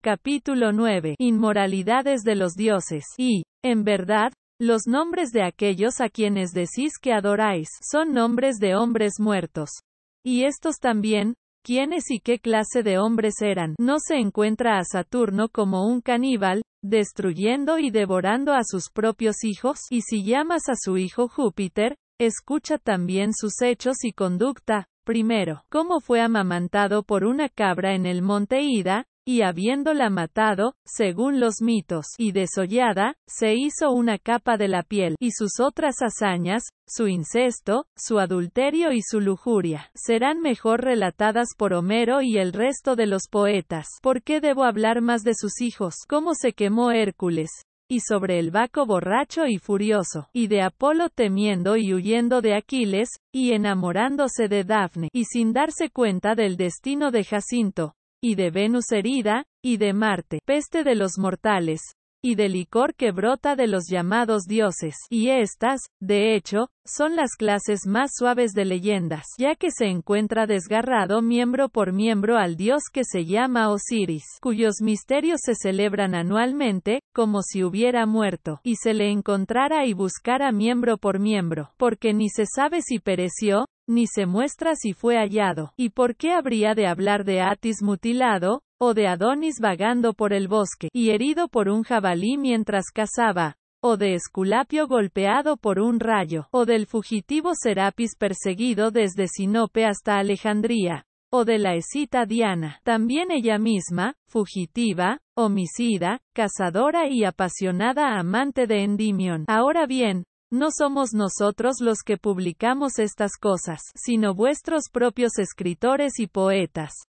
Capítulo 9. Inmoralidades de los dioses. Y, en verdad, los nombres de aquellos a quienes decís que adoráis son nombres de hombres muertos. Y estos también, quiénes y qué clase de hombres eran. No se encuentra a Saturno como un caníbal, destruyendo y devorando a sus propios hijos, y si llamas a su hijo Júpiter, escucha también sus hechos y conducta. Primero, cómo fue amamantado por una cabra en el monte Ida, y habiéndola matado, según los mitos, y desollada, se hizo una capa de la piel, y sus otras hazañas, su incesto, su adulterio y su lujuria, serán mejor relatadas por Homero y el resto de los poetas. ¿Por qué debo hablar más de sus hijos? ¿Cómo se quemó Hércules? y sobre el Baco borracho y furioso, y de Apolo temiendo y huyendo de Aquiles, y enamorándose de Dafne, y sin darse cuenta del destino de Jacinto, y de Venus herida, y de Marte, peste de los mortales, y de licor que brota de los llamados dioses. Y estas, de hecho, son las clases más suaves de leyendas, ya que se encuentra desgarrado miembro por miembro al dios que se llama Osiris, cuyos misterios se celebran anualmente, como si hubiera muerto, y se le encontrara y buscara miembro por miembro, porque ni se sabe si pereció, ni se muestra si fue hallado. ¿Y por qué habría de hablar de Atis mutilado, o de Adonis vagando por el bosque, y herido por un jabalí mientras cazaba? o de Esculapio golpeado por un rayo, o del fugitivo Serapis perseguido desde Sinope hasta Alejandría, o de la escita Diana, también ella misma, fugitiva, homicida, cazadora y apasionada amante de Endymion. Ahora bien, no somos nosotros los que publicamos estas cosas, sino vuestros propios escritores y poetas.